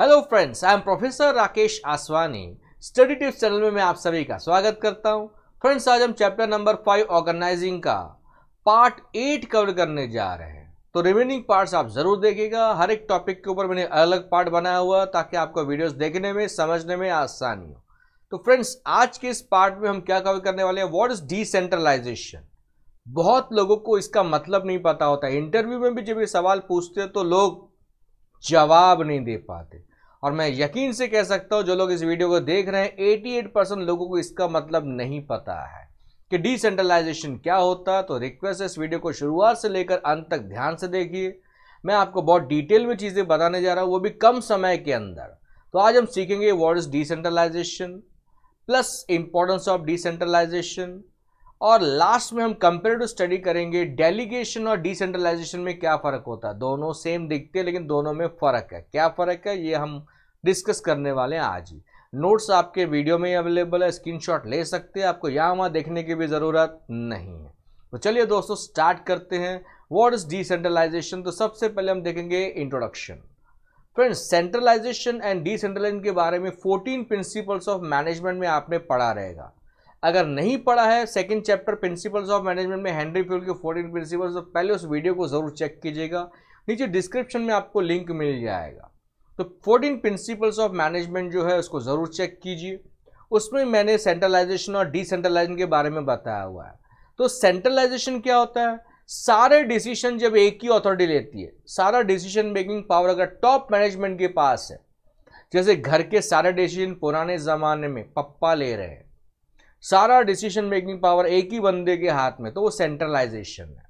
hello friends I am professor Rakesh Aswani study tips channel में मैं आप सभी का स्वागत करता हूं फ्रेंड्स आज हम चैप्टर नंबर फाइव ऑर्गेनाइजिंग का पार्ट एट कवर करने जा रहे हैं तो रिमेनिंग पार्ट्स आप जरूर देखिएगा हर एक टॉपिक के ऊपर मैंने अलग पार्ट बनाया हुआ ताकि आपको वीडियोज देखने में समझने में आसानी हो तो फ्रेंड्स आज के इस पार्ट में हम क्या कवर करने वाले हैं वॉट इज डिसेंट्रलाइजेशन बहुत लोगों को इसका मतलब नहीं पता होता इंटरव्यू में भी जब ये सवाल पूछते हैं तो लोग जवाब नहीं दे पाते और मैं यकीन से कह सकता हूँ जो लोग इस वीडियो को देख रहे हैं 88 परसेंट लोगों को इसका मतलब नहीं पता है कि डिसेंट्रलाइजेशन क्या होता है तो रिक्वेस्ट है इस वीडियो को शुरुआत से लेकर अंत तक ध्यान से देखिए मैं आपको बहुत डिटेल में चीज़ें बताने जा रहा हूँ वो भी कम समय के अंदर तो आज हम सीखेंगे what is decentralisation plus importance of decentralisation और लास्ट में हम कंपेरेटिव स्टडी करेंगे डेलीगेशन और डिसेंट्रलाइजेशन में क्या फ़र्क होता है दोनों सेम दिखते हैं लेकिन दोनों में फ़र्क है क्या फ़र्क है ये हम डिस्कस करने वाले हैं आज ही नोट्स आपके वीडियो में अवेलेबल है स्क्रीनशॉट ले सकते हैं आपको यहाँ वहाँ देखने की भी ज़रूरत नहीं है तो चलिए दोस्तों स्टार्ट करते हैं वॉट इज डिसेंट्रलाइजेशन तो सबसे पहले हम देखेंगे introduction friends centralisation and decentralisation के बारे में 14 प्रिंसिपल्स ऑफ मैनेजमेंट में आपने पढ़ा रहेगा अगर नहीं पढ़ा है second chapter principles of management में हैंनरी फ्यूल के फोर्टीन प्रिंसिपल्स तो पहले उस वीडियो को ज़रूर चेक कीजिएगा नीचे डिस्क्रिप्शन में आपको लिंक मिल जाएगा तो फोर्टीन प्रिंसिपल्स ऑफ मैनेजमेंट जो है उसको ज़रूर चेक कीजिए उसमें मैंने सेंट्रलाइजेशन और डिसेंट्रलाइजेशन के बारे में बताया हुआ है तो सेंट्रलाइजेशन क्या होता है सारे डिसीजन जब एक ही अथॉरिटी लेती है सारा डिसीजन मेकिंग पावर अगर टॉप मैनेजमेंट के पास है जैसे घर के सारे डिसीजन पुराने ज़माने में पप्पा ले रहे हैं सारा डिसीजन मेकिंग पावर एक ही बंदे के हाथ में तो वो सेंट्रलाइजेशन है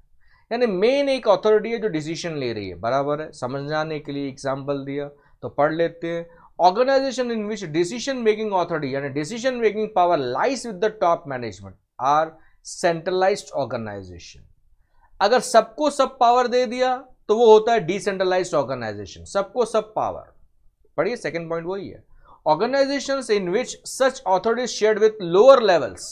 यानी मेन एक अथॉरिटी है जो डिसीजन ले रही है बराबर है समझाने के लिए एग्जाम्पल दिया तो पढ़ लेते हैं organisation in which decision making authority यानी decision making power lies with the top management are centralise organisation अगर सबको सब पावर दे दिया तो वो होता है डिसेंट्रलाइज ऑर्गेनाइजेशन सबको सब पावर पढ़िए सेकेंड पॉइंट वही है organisations in which such authorities shared with lower levels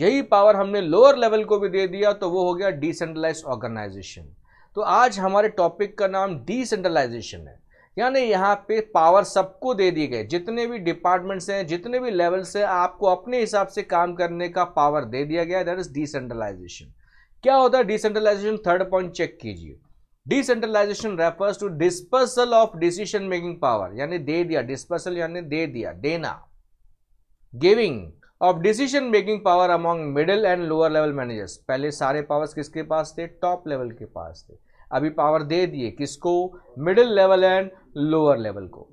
यही पावर हमने लोअर लेवल को भी दे दिया तो वो हो गया डिसेंट्रलाइज ऑर्गेनाइजेशन तो आज हमारे टॉपिक का नाम डिसेंट्रलाइजेशन है यानी यहाँ पे पावर सबको दे दिए गए जितने भी डिपार्टमेंट्स हैं जितने भी लेवल्स हैं आपको अपने हिसाब से काम करने का पावर दे दिया गया दैट इज डिसेंट्रलाइजेशन क्या होता है डिसेंट्रलाइजेशन थर्ड पॉइंट चेक कीजिए decentralisation refers to dispersal of decision making power यानी दे दिया डिस्पर्सल यानी दे दिया देना giving of decision making power among middle and lower level managers पहले सारे पावर्स किसके पास थे टॉप लेवल के पास थे अभी पावर दे दिए किसको middle level and lower level को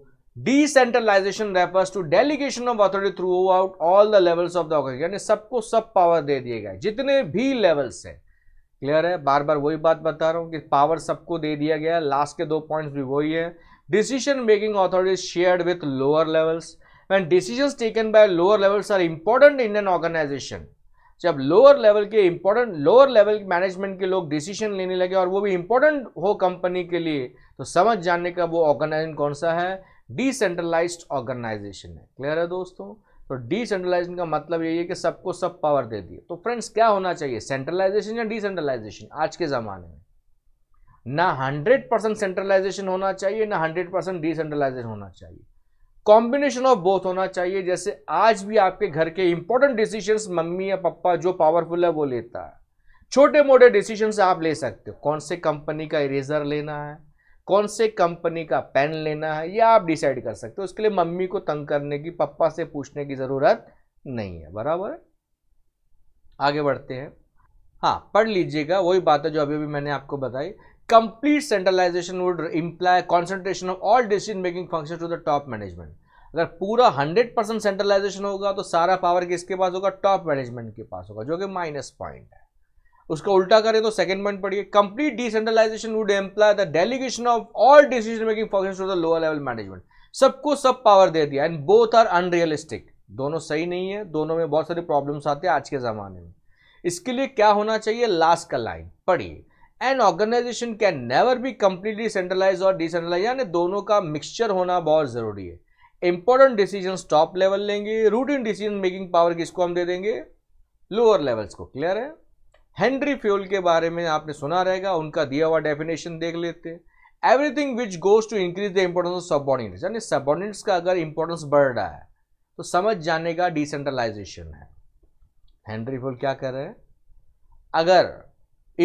decentralisation refers to delegation of authority throughout all the levels of the organisation यानी सबको सब पावर दे दिए गए जितने भी लेवल्स हैं क्लियर है बार बार वही बात बता रहा हूँ कि पावर सबको दे दिया गया लास्ट के दो पॉइंट्स भी वही है decision making authorities shared with lower levels when decision taken by lower levels are important in an जब लोअर लेवल के इम्पोर्टेंट लोअर लेवल मैनेजमेंट के लोग डिसीजन लेने लगे और वो भी इम्पोर्टेंट हो कंपनी के लिए तो समझ जानने का वो ऑर्गेनाइजेशन कौन सा है डिसेंट्रलाइज्ड ऑर्गेनाइजेशन है क्लियर है दोस्तों तो डिसेंट्रलाइजेशन का मतलब यही है कि सबको सब पावर दे दिए तो फ्रेंड्स क्या होना चाहिए सेंट्रलाइजेशन या डिसेंट्रलाइजेशन आज के ज़माने में ना हंड्रेड परसेंट सेंट्रलाइजेशन होना चाहिए ना हंड्रेड परसेंट डिसेंट्रलाइजेशन होना चाहिए कॉम्बिनेशन ऑफ बोथ होना चाहिए जैसे आज भी आपके घर के इंपॉर्टेंट डिसीजन मम्मी या पप्पा जो पावरफुल है वो लेता है छोटे मोटे डिसीजन आप ले सकते हो कौन से कंपनी का इरेजर लेना है कौन से कंपनी का पेन लेना है ये आप डिसाइड कर सकते हो उसके लिए मम्मी को तंग करने की पप्पा से पूछने की ज़रूरत नहीं है बराबर आगे बढ़ते हैं हाँ पढ़ लीजिएगा वही बात है जो अभी अभी मैंने आपको बताई complete centralisation would imply concentration of all decision making function to the top management अगर पूरा हंड्रेड परसेंट सेंट्रलाइजेशन होगा तो सारा पावर किसके पास होगा टॉप मैनेजमेंट के पास होगा जो कि माइनस पॉइंट है उसका उल्टा करें तो सेकंड पॉइंट पढ़िए complete decentralisation would employ the delegation of all decision making function to the lower level management सबको सब पावर दे दिया एंड बोथ आर अनरियलिस्टिक दोनों सही नहीं है दोनों में बहुत सारी प्रॉब्लम्स आते हैं आज के ज़माने में इसके लिए क्या होना चाहिए लास्ट का लाइन पढ़िए an organisation can never be completely centralise और डिसेंट्रलाइज यानी दोनों का मिक्सचर होना बहुत ज़रूरी है इंपॉर्टेंट डिसीजन टॉप लेवल लेंगे रूटीन डिसीजन मेकिंग पावर किसको हम दे देंगे लोअर लेवल्स को क्लियर है हेनरी फ्यूल के बारे में आपने सुना रहेगा उनका दिया हुआ डेफिनेशन देख लेते हैं everything which goes to increase the importance of subordinates यानी सबॉर्डिनेट्स का अगर इंपॉर्टेंस बढ़ रहा है तो समझ जाने का डिसेंट्रलाइजेशन है हेनरी फ्यूल क्या कर रहे हैं अगर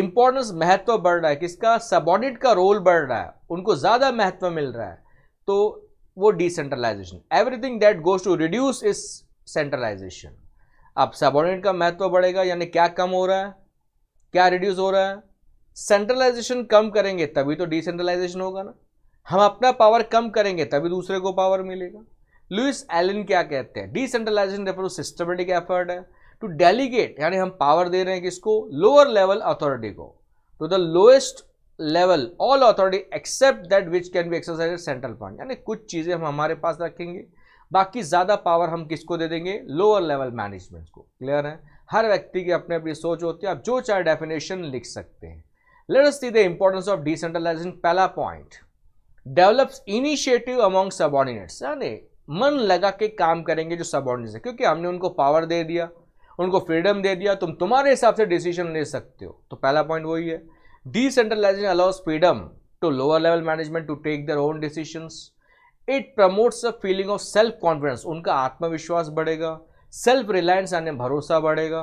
इंपॉर्टेंस महत्व बढ़ रहा है किसका सबॉर्डिनेट का रोल बढ़ रहा है उनको ज़्यादा महत्व मिल रहा है तो वो decentralisation everything that goes to reduce is centralisation अब सबॉर्डिनेट का महत्व बढ़ेगा यानी क्या कम हो रहा है क्या रिड्यूस हो रहा है सेंट्रलाइजेशन कम करेंगे तभी तो डिसेंट्रलाइजेशन होगा ना हम अपना पावर कम करेंगे तभी दूसरे को पावर मिलेगा लुइस एलिन क्या कहते हैं डिसेंट्रलाइजेशन रेफर सिस्टमेटिक एफर्ट है टू डेलीगेट यानी हम पावर दे रहे हैं किसको लोअर लेवल अथॉरिटी को to the lowest level all authority except that which can be exercise central point यानी कुछ चीज़ें हम हमारे पास रखेंगे बाकी ज़्यादा पावर हम किसको दे देंगे लोअर लेवल मैनेजमेंट को क्लियर है हर व्यक्ति की अपनी अपनी सोच होती है आप जो चाहे डेफिनेशन लिख सकते हैं let us see the importance of decentralising पहला point develops initiative among subordinates यानी मन लगा के काम करेंगे जो सबॉर्डिनेट्स है क्योंकि हमने उनको पावर दे दिया उनको फ्रीडम दे दिया तुम तुम्हारे हिसाब से डिसीजन ले सकते हो तो पहला पॉइंट वही है decentralisation allows freedom to lower level management to take their own decisions it promotes a feeling of self confidence उनका आत्मविश्वास बढ़ेगा सेल्फ रिलायंस यानी भरोसा बढ़ेगा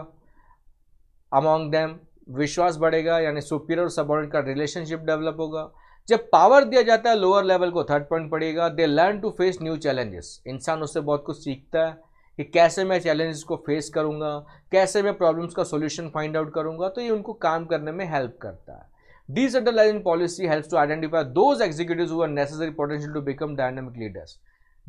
अमॉन्ग देम विश्वास बढ़ेगा यानी सुपीरियर और सबॉर्डिनेट का रिलेशनशिप डेवलप होगा जब पावर दिया जाता है लोअर लेवल को थर्ड पॉइंट पड़ेगा they learn to face new challenges इंसान उससे बहुत कुछ सीखता है कि कैसे मैं चैलेंजेस को फेस करूँगा कैसे मैं प्रॉब्लम्स का सोल्यूशन फाइंड आउट करूंगा तो ये उनको काम करने में हेल्प करता है decentralising policy helps to identify those executive necessary potential to become dynamic leaders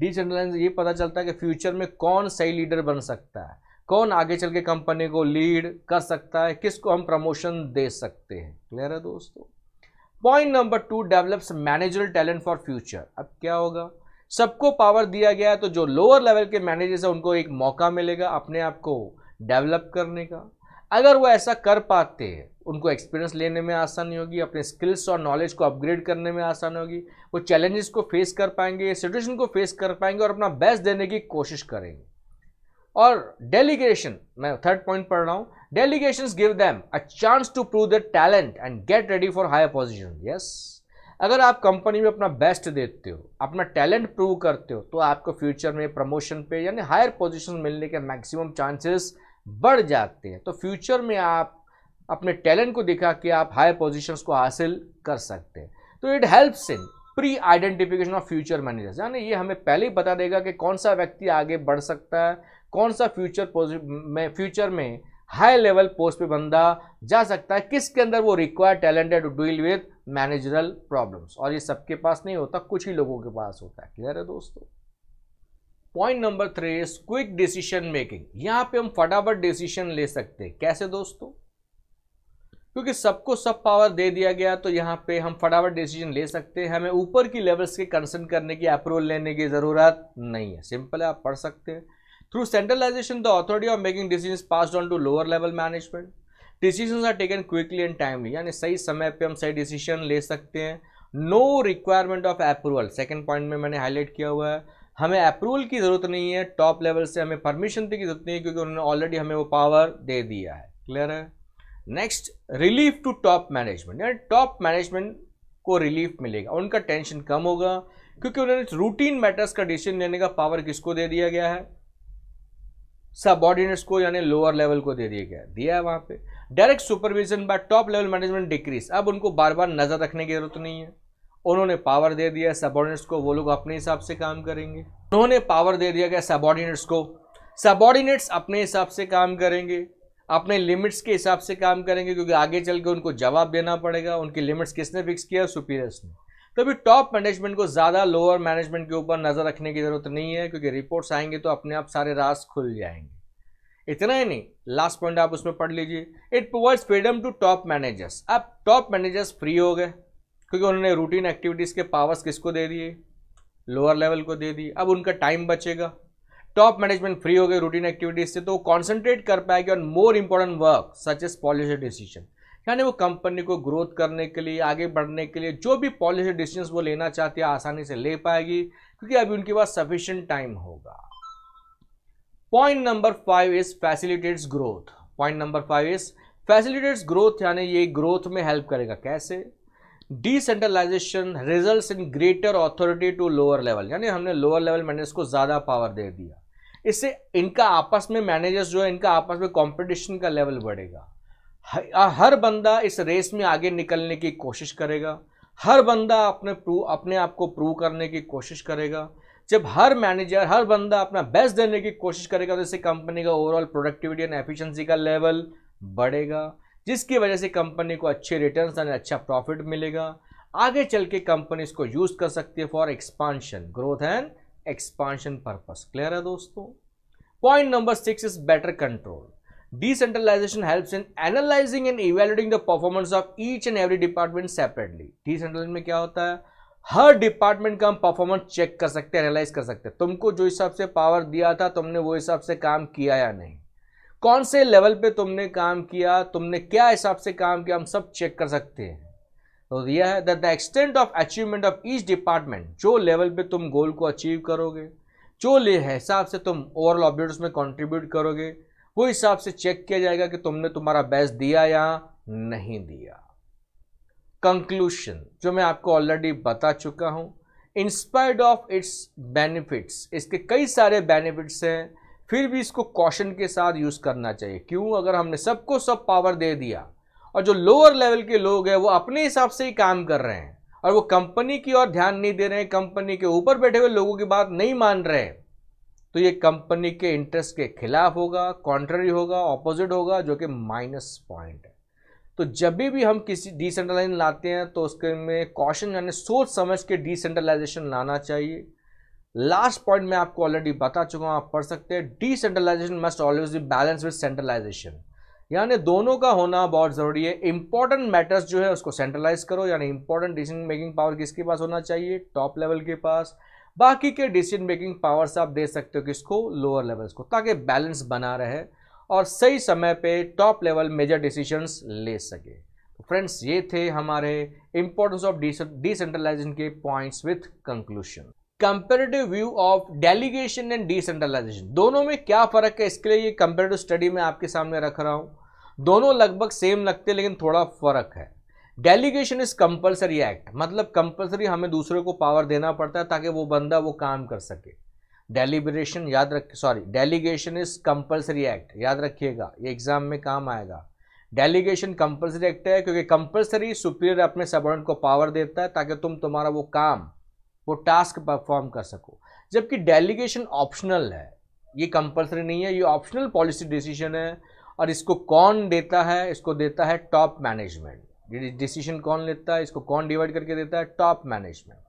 decentralise ये पता चलता है कि फ्यूचर में कौन सही लीडर बन सकता है कौन आगे चल के कंपनी को लीड कर सकता है किसको हम प्रमोशन दे सकते हैं क्लियर है दोस्तों point number two develops manager talent for future अब क्या होगा सबको पावर दिया गया है तो जो लोअर लेवल के मैनेजर्स हैं उनको एक मौका मिलेगा अपने आप को डेवलप करने का अगर वो ऐसा कर पाते हैं उनको एक्सपीरियंस लेने में आसानी होगी अपने स्किल्स और नॉलेज को अपग्रेड करने में आसानी होगी वो चैलेंजेस को फेस कर पाएंगे सिचुएशन को फेस कर पाएंगे और अपना बेस्ट देने की कोशिश करेंगे और डेलीगेशन मैं थर्ड पॉइंट पढ़ रहा हूँ delegation give them a chance to prove the talent and get ready for higher position yes अगर आप कंपनी में अपना बेस्ट देते हो अपना टैलेंट प्रूव करते हो तो आपको फ्यूचर में प्रमोशन पे यानी हायर पोजिशन मिलने के मैक्सिमम चांसेस बढ़ जाते हैं तो फ्यूचर में आप अपने टैलेंट को दिखा के आप हाई पोजीशंस को हासिल कर सकते हैं तो it helps in pre identification of future managers यानी ये हमें पहले ही बता देगा कि कौन सा व्यक्ति आगे बढ़ सकता है कौन सा फ्यूचर में फ्यूचर में हाई लेवल पोस्ट पे बंदा जा सकता है किसके अंदर वो require talented to deal with managerial problems और ये सबके पास नहीं होता कुछ ही लोगों के पास होता है क्लियर है दोस्तों point number three is quick decision making यहां पे हम फटाफट डिसीशन ले सकते हैं कैसे दोस्तों क्योंकि सबको सब पावर दे दिया गया तो यहां पे हम फटाफट डिसीजन ले सकते हैं हमें ऊपर की लेवल्स के कंसर्न करने की अप्रूवल लेने की ज़रूरत नहीं है सिंपल है आप पढ़ सकते हैं through centralisation the authority of making decision pass on to lower level management decision are taken quickly and timely यानी सही समय पर हम सही डिसीजन ले सकते हैं no requirement of approval second point में मैंने हाईलाइट किया हुआ है हमें अप्रूवल की ज़रूरत नहीं है टॉप लेवल से हमें परमिशन देने की ज़रूरत नहीं है क्योंकि उन्होंने ऑलरेडी हमें वो पावर दे दिया है क्लियर है next relief to top management यानी टॉप मैनेजमेंट को रिलीफ मिलेगा उनका टेंशन कम होगा क्योंकि उन्होंने रूटीन मैटर्स का डिसीजन लेने का पावर किसको दे दिया गया है सबॉर्डिनेट्स को यानी लोअर लेवल को दे दिया गया दिया है वहाँ पे direct supervision by top level management decrease अब उनको बार बार नज़र रखने की जरूरत नहीं है उन्होंने पावर दे दिया सबॉर्डिनेट्स को वो लोग अपने हिसाब से काम करेंगे उन्होंने पावर दे दिया गया सबॉर्डिनेट्स को सबॉर्डिनेट्स अपने हिसाब से काम करेंगे अपने लिमिट्स के हिसाब से काम करेंगे क्योंकि आगे चल के उनको जवाब देना पड़ेगा उनकी लिमिट्स किसने फिक्स किया सुपीरियर्स ने तो अभी टॉप मैनेजमेंट को ज़्यादा लोअर मैनेजमेंट के ऊपर नज़र रखने की ज़रूरत नहीं है क्योंकि रिपोर्ट्स आएंगे तो अपने आप सारे रास खुल जाएंगे इतना ही नहीं लास्ट पॉइंट आप उसमें पढ़ लीजिए it provides freedom to top managers अब टॉप मैनेजर्स फ्री हो गए क्योंकि उन्होंने रूटीन एक्टिविटीज़ के पावर्स किसको दे दिए लोअर लेवल को दे दी अब उनका टाइम बचेगा टॉप मैनेजमेंट फ्री हो गए रूटीन एक्टिविटीज़ से तो वो कॉन्सेंट्रेट कर पाएगी on more important work such as policy decision यानी वो कंपनी को ग्रोथ करने के लिए आगे बढ़ने के लिए जो भी पॉलिसी डिसीजन वो लेना चाहती है आसानी से ले पाएगी क्योंकि अभी उनके पास सफिशियंट टाइम होगा point number five is facilitates growth point number five is facilitates growth यानी ये ग्रोथ में हेल्प करेगा कैसे decentralisation result in greater authority to lower level यानी हमने लोअर लेवल मैनेजर्स को ज़्यादा पावर दे दिया इससे इनका आपस में मैनेजर्स जो है इनका आपस में कॉम्पिटिशन का लेवल बढ़ेगा हर बंदा इस रेस में आगे निकलने की कोशिश करेगा हर बंदा अपने प्रू अपने आप को प्रूव करने की कोशिश करेगा जब हर मैनेजर हर बंदा अपना बेस्ट देने की कोशिश करेगा तो इससे कंपनी का ओवरऑल प्रोडक्टिविटी एंड एफिशिएंसी का लेवल बढ़ेगा जिसकी वजह से कंपनी को अच्छे रिटर्न यानी अच्छा प्रॉफिट मिलेगा आगे चल के कंपनी इसको यूज कर सकती है for expansion growth and expansion purpose clear है दोस्तों point number six is better control decentralisation helps in analysing and evaluating the performance of each and every department separately decentralise में क्या होता है हर डिपार्टमेंट का हम परफॉर्मेंस चेक कर सकते हैं एनालाइज कर सकते हैं तुमको जो हिसाब से पावर दिया था तुमने वो हिसाब से काम किया या नहीं कौन से लेवल पे तुमने काम किया तुमने क्या हिसाब से काम किया हम सब चेक कर सकते हैं तो यह है that the extent of achievement of each department जो लेवल पे तुम गोल को अचीव करोगे जो हिसाब से तुम ओवरऑल ऑब्जेक्ट्स में कंट्रीब्यूट करोगे वो हिसाब से चेक किया जाएगा कि तुमने तुम्हारा बेस्ट दिया या नहीं दिया कंक्लूशन जो मैं आपको ऑलरेडी बता चुका हूँ इंस्पायर्ड ऑफ इट्स बेनिफिट्स इसके कई सारे बेनिफिट्स हैं फिर भी इसको कॉशन के साथ यूज़ करना चाहिए क्यों अगर हमने सबको सब पावर दे दिया और जो लोअर लेवल के लोग हैं वो अपने हिसाब से ही काम कर रहे हैं और वो कंपनी की ओर ध्यान नहीं दे रहे हैं कंपनी के ऊपर बैठे हुए लोगों की बात नहीं मान रहे हैं तो ये कंपनी के इंटरेस्ट के खिलाफ होगा कॉन्ट्ररी होगा ऑपोजिट होगा जो कि माइनस पॉइंट है तो जब भी हम किसी डिसेंट्रलाइजेशन लाते हैं तो उसके में कॉशन यानी सोच समझ के डिसेंट्रलाइजेशन लाना चाहिए लास्ट पॉइंट मैं आपको ऑलरेडी बता चुका हूँ आप पढ़ सकते हैं decentralisation must always be balance with centralisation यानी दोनों का होना बहुत ज़रूरी है इंपॉर्टेंट मैटर्स जो है उसको सेंट्रलाइज करो यानी इंपॉर्टेंट डिसीजन मेकिंग पावर किसके पास होना चाहिए टॉप लेवल के पास बाकी के डिसीजन मेकिंग पावर्स आप दे सकते हो किसको लोअर लेवल्स को ताकि बैलेंस बना रहे और सही समय पे टॉप लेवल मेजर डिसीजंस ले सके तो फ्रेंड्स ये थे हमारे इंपॉर्टेंस ऑफ डिसेंट्रलाइजेशन के points with conclusion comparative view of delegation and decentralisation दोनों में क्या फर्क है इसके लिए ये कंपेरेटिव स्टडी में आपके सामने रख रहा हूँ दोनों लगभग सेम लगते हैं लेकिन थोड़ा फर्क है डेलीगेशन इज कंपल्सरी एक्ट मतलब कंपल्सरी हमें दूसरे को पावर देना पड़ता है ताकि वो बंदा वो काम कर सके डेलीबरेशन याद रख sorry delegation is compulsory act याद रखिएगा ये एग्जाम में काम आएगा डेलीगेशन कंपल्सरी एक्ट है क्योंकि कंपल्सरी सुपीरियर अपने सबॉर्डिनेट को पावर देता है ताकि तुम तुम्हारा वो काम वो टास्क परफॉर्म कर सको जबकि डेलीगेशन ऑप्शनल है ये कंपलसरी नहीं है ये ऑप्शनल पॉलिसी डिसीजन है और इसको कौन देता है इसको देता है टॉप मैनेजमेंट डिसीजन कौन लेता है इसको कौन डिवाइड करके देता है top management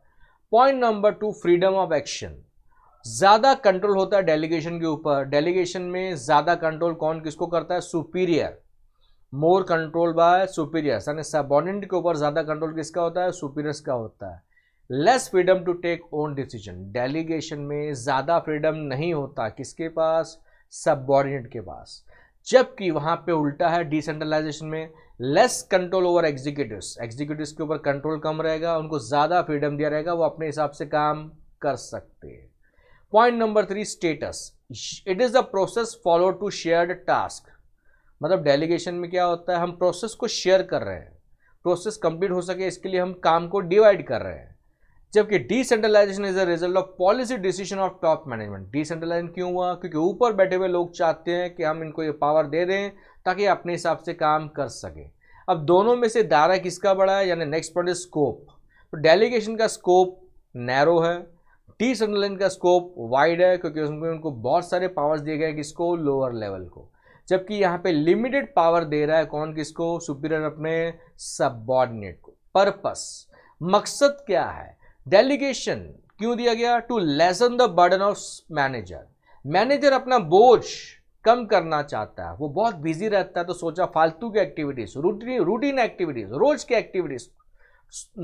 point number two freedom of action ज़्यादा कंट्रोल होता है डेलीगेशन के ऊपर डेलीगेशन में ज़्यादा कंट्रोल कौन किसको करता है superior more control by superior यानी सबॉर्डिनेट के ऊपर ज़्यादा कंट्रोल किसका होता है सुपीरियर्स का होता है less freedom to take own decision delegation में ज़्यादा फ्रीडम नहीं होता किसके पास सबॉर्डिनेट के पास जबकि वहाँ पे उल्टा है डिसेंट्रलाइजेशन में less control over executive executive के ऊपर कंट्रोल कम रहेगा उनको ज़्यादा फ्रीडम दिया रहेगा वो अपने हिसाब से काम कर सकते हैं point number three states it is the process follow to share task मतलब डेलीगेशन में क्या होता है हम प्रोसेस को शेयर कर रहे हैं प्रोसेस कंप्लीट हो सके इसके लिए हम काम को डिवाइड कर रहे हैं जबकि decentralisation is a result of policy decision of top management decentralisation क्यों हुआ क्योंकि ऊपर बैठे हुए लोग चाहते हैं कि हम इनको ये पावर दे दें ताकि अपने हिसाब से काम कर सकें अब दोनों में से दायरा किसका बड़ा है यानी नेक्स्ट पॉइंट इज स्कोप तो डेलीगेशन का स्कोप नैरो है डिसेंट्रलाइजेशन का स्कोप वाइड है क्योंकि उसमें उनको बहुत सारे पावर्स दिए गए किसको लोअर लेवल को जबकि यहाँ पे लिमिटेड पावर दे रहा है कौन किसको सुपीरियर अपने सबॉर्डिनेट को पर्पस मकसद क्या है डेलीगेशन क्यों दिया गया to lessen the burden of manager manager अपना बोझ कम करना चाहता है वो बहुत बिजी रहता है तो सोचा फालतू की एक्टिविटीज रूटीन रूटीन एक्टिविटीज रोज की एक्टिविटीज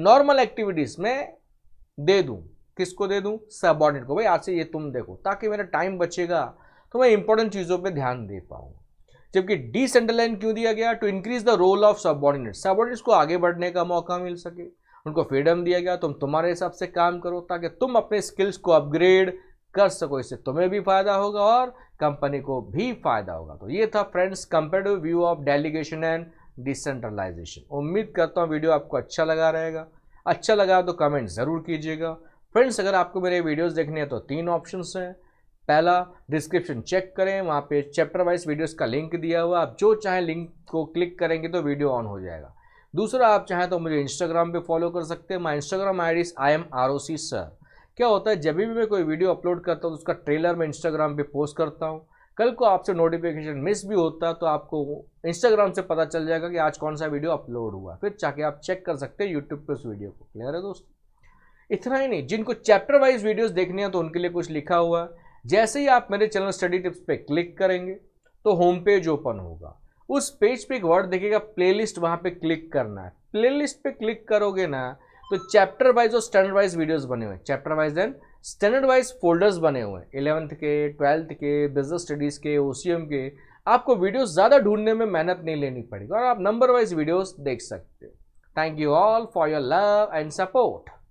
नॉर्मल एक्टिविटीज में दे दूं किसको दे दूं सबॉर्डिनेट को भाई आज से ये तुम देखो ताकि मेरा टाइम बचेगा तो मैं इंपॉर्टेंट चीज़ों पे ध्यान दे पाऊं जबकि डिसेंट्रलाइन क्यों दिया गया to increase the role of subordinate subordinates को आगे बढ़ने का मौका मिल सके उनको फ्रीडम दिया गया तुम तुम्हारे हिसाब से काम करो ताकि तुम अपने स्किल्स को अपग्रेड कर सको इससे तुम्हें भी फायदा होगा और कंपनी को भी फायदा होगा तो ये था friends comparative view of delegation and decentralisation उम्मीद करता हूँ वीडियो आपको अच्छा लगा रहेगा अच्छा लगा तो कमेंट ज़रूर कीजिएगा फ्रेंड्स अगर आपको मेरे वीडियोस देखने हैं तो तीन ऑप्शंस हैं पहला डिस्क्रिप्शन चेक करें वहाँ पे चैप्टर वाइज वीडियोस का लिंक दिया हुआ आप जो चाहे लिंक को क्लिक करेंगे तो वीडियो ऑन हो जाएगा दूसरा आप चाहें तो मुझे इंस्टाग्राम पे फॉलो कर सकते हैं my Instagram I D I M R O C sir क्या होता है जब भी मैं कोई वीडियो अपलोड करता हूँ तो उसका ट्रेलर मैं इंस्टाग्राम पे पोस्ट करता हूँ कल को आपसे नोटिफिकेशन मिस भी होता है तो आपको इंस्टाग्राम से पता चल जाएगा कि आज कौन सा वीडियो अपलोड हुआ फिर चाहे आप चेक कर सकते हैं यूट्यूब पर उस वीडियो को क्लियर है दोस्तों इतना ही नहीं जिनको चैप्टर वाइज वीडियोस देखने हैं तो उनके लिए कुछ लिखा हुआ है जैसे ही आप मेरे चैनल स्टडी टिप्स पे क्लिक करेंगे तो होम पेज ओपन होगा उस पेज पे एक वर्ड देखेगा प्लेलिस्ट वहाँ पे क्लिक करना है प्लेलिस्ट पे क्लिक करोगे ना तो चैप्टर वाइज और स्टैंडर्ड वाइज वीडियोस बने हुए हैं chapter wise then standard wise folders बने हुए हैं इलेवंथ के ट्वेल्थ के बिजनेस स्टडीज़ के ओ के आपको वीडियोस ज़्यादा ढूंढने में मेहनत नहीं लेनी पड़ेगी और आप नंबर वाइज वीडियोस देख सकते हो thank you all for your love and support